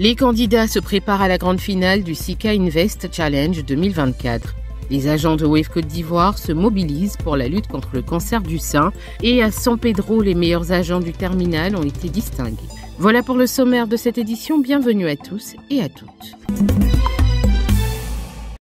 Les candidats se préparent à la grande finale du Sika Invest Challenge 2024. Les agents de Wave Côte d'Ivoire se mobilisent pour la lutte contre le cancer du sein et à San Pedro, les meilleurs agents du terminal ont été distingués. Voilà pour le sommaire de cette édition. Bienvenue à tous et à toutes.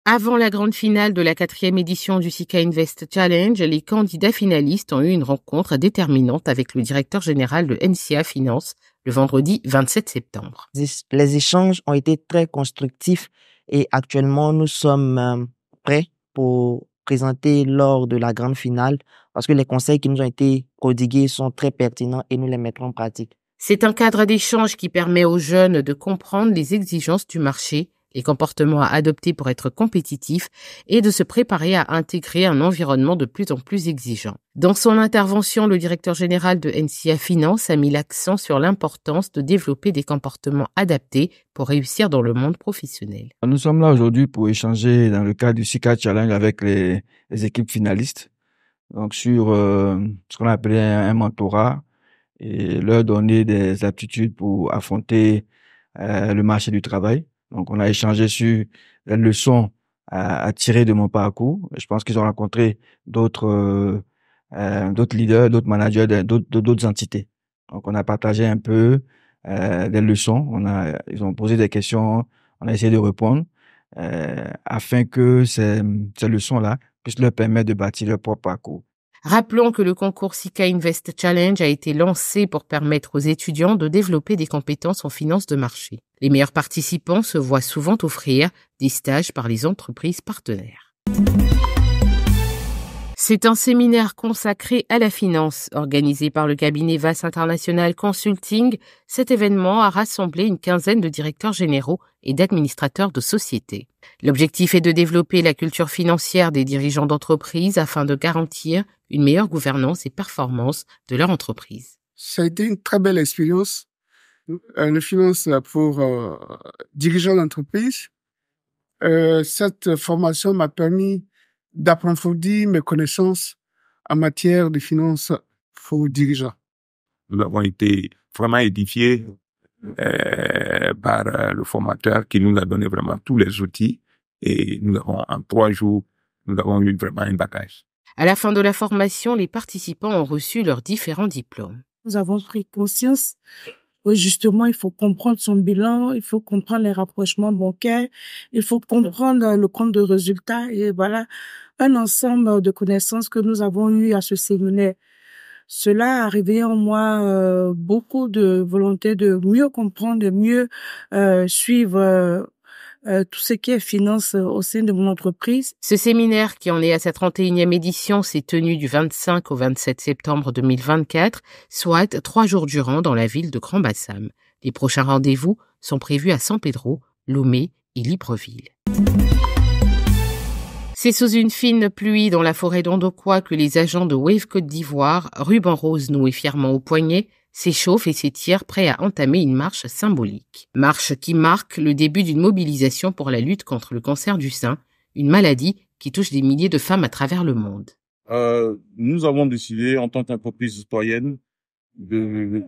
Avant la grande finale de la quatrième édition du SICA Invest Challenge, les candidats finalistes ont eu une rencontre déterminante avec le directeur général de NCA Finance, le vendredi 27 septembre. Les échanges ont été très constructifs et actuellement nous sommes euh, prêts pour présenter lors de la grande finale parce que les conseils qui nous ont été prodigués sont très pertinents et nous les mettrons en pratique. C'est un cadre d'échange qui permet aux jeunes de comprendre les exigences du marché les comportements à adopter pour être compétitif et de se préparer à intégrer un environnement de plus en plus exigeant. Dans son intervention, le directeur général de NCA Finance a mis l'accent sur l'importance de développer des comportements adaptés pour réussir dans le monde professionnel. Nous sommes là aujourd'hui pour échanger dans le cadre du SICA Challenge avec les, équipes finalistes, donc sur euh, ce qu'on appelait un mentorat et leur donner des aptitudes pour affronter euh, le marché du travail. Donc, on a échangé sur les leçons à, tirer de mon parcours. Je pense qu'ils ont rencontré d'autres euh, d'autres leaders, d'autres managers, d'autres entités. Donc, on a partagé un peu euh, des leçons. On a, ils ont posé des questions. On a essayé de répondre euh, afin que ces, leçons-là puissent leur permettre de bâtir leur propre parcours. Rappelons que le concours Sika Invest Challenge a été lancé pour permettre aux étudiants de développer des compétences en finance de marché. Les meilleurs participants se voient souvent offrir des stages par les entreprises partenaires. C'est un séminaire consacré à la finance organisé par le cabinet VAS International Consulting. Cet événement a rassemblé une quinzaine de directeurs généraux et d'administrateurs de sociétés. L'objectif est de développer la culture financière des dirigeants d'entreprise afin de garantir une meilleure gouvernance et performance de leur entreprise. Ça a été une très belle expérience une euh, finance pour euh, dirigeants d'entreprise. Euh, cette formation m'a permis d'approfondir mes connaissances en matière de finances pour dirigeants. Nous avons été vraiment édifiés par le formateur qui nous a donné vraiment tous les outils et nous avons en trois jours, nous avons eu vraiment un bagage. À la fin de la formation, les participants ont reçu leurs différents diplômes. Nous avons pris conscience justement il faut comprendre son bilan, il faut comprendre les rapprochements bancaires, il faut comprendre euh, le compte de résultats et voilà un ensemble euh, de connaissances que nous avons eues à ce séminaire. Cela a réveillé en moi euh, beaucoup de volonté de mieux comprendre, de mieux suivre euh, tout ce qui est finance euh, au sein de mon entreprise. Ce séminaire qui en est à sa 31e édition s'est tenu du 25 au 27 septembre 2024, soit trois jours durant dans la ville de Grand Bassam. Les prochains rendez-vous sont prévus à San Pedro, Lomé et Libreville. C'est sous une fine pluie dans la forêt d'Ondoquois que les agents de Wave Côte d'Ivoire, ruban rose noué fièrement au poignet, s'échauffe et s'étire, prêt à entamer une marche symbolique. Marche qui marque le début d'une mobilisation pour la lutte contre le cancer du sein, une maladie qui touche des milliers de femmes à travers le monde. Euh, nous avons décidé, en tant qu'entreprise citoyenne, de,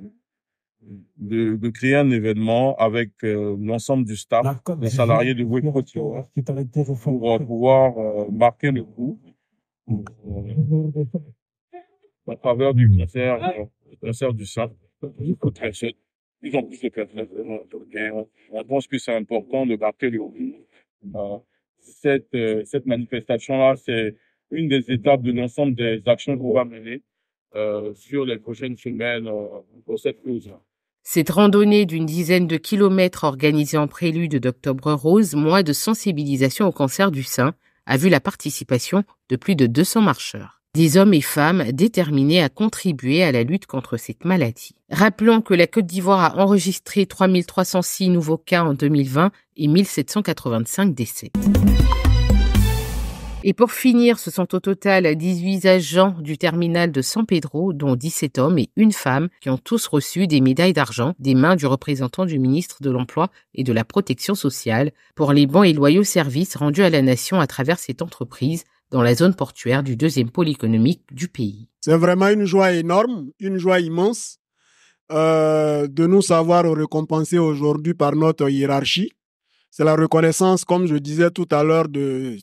de, de, créer un événement avec euh, l'ensemble du staff, les salariés de Web hein, pour euh, pouvoir euh, marquer le coup en faveur du cancer cancer du sein, beaucoup très seuls. Ils ont plus de personnes. Je pense que c'est important de garder les euh, cette, euh, cette manifestation-là, c'est une des étapes de l'ensemble des actions qu'on va mener euh, sur les prochaines semaines euh, pour cette cause. Cette randonnée d'une dizaine de kilomètres organisée en prélude d'Octobre Rose, mois de sensibilisation au cancer du sein, a vu la participation de plus de 200 marcheurs des hommes et femmes déterminés à contribuer à la lutte contre cette maladie. Rappelons que la Côte d'Ivoire a enregistré 3306 nouveaux cas en 2020 et 1785 décès. Et pour finir, ce sont au total 18 agents du terminal de San Pedro, dont 17 hommes et une femme, qui ont tous reçu des médailles d'argent des mains du représentant du ministre de l'Emploi et de la Protection sociale pour les bons et loyaux services rendus à la nation à travers cette entreprise dans la zone portuaire du deuxième pôle économique du pays. C'est vraiment une joie énorme, une joie immense euh, de nous savoir récompensés aujourd'hui par notre hiérarchie. C'est la reconnaissance, comme je disais tout à l'heure, de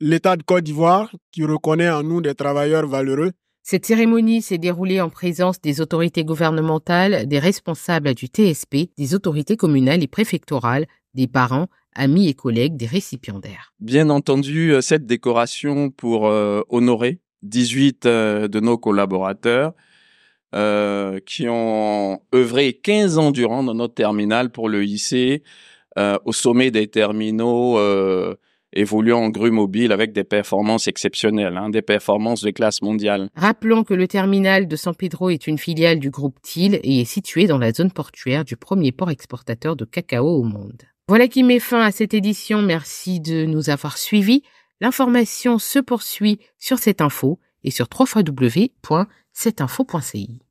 l'État de Côte d'Ivoire qui reconnaît en nous des travailleurs valeureux. Cette cérémonie s'est déroulée en présence des autorités gouvernementales, des responsables du TSP, des autorités communales et préfectorales, des parents, amis et collègues des récipiendaires. Bien entendu, euh, cette décoration pour euh, honorer 18 euh, de nos collaborateurs euh, qui ont œuvré 15 ans durant dans notre terminal pour le IC, au sommet des terminaux évoluant en grue mobile avec des performances exceptionnelles, hein, des performances de classe mondiale. Rappelons que le terminal de San Pedro est une filiale du groupe TIL et est situé dans la zone portuaire du premier port exportateur de cacao au monde. Voilà qui met fin à cette édition. Merci de nous avoir suivis. L'information se poursuit sur cette info et sur www.cetinfo.ci.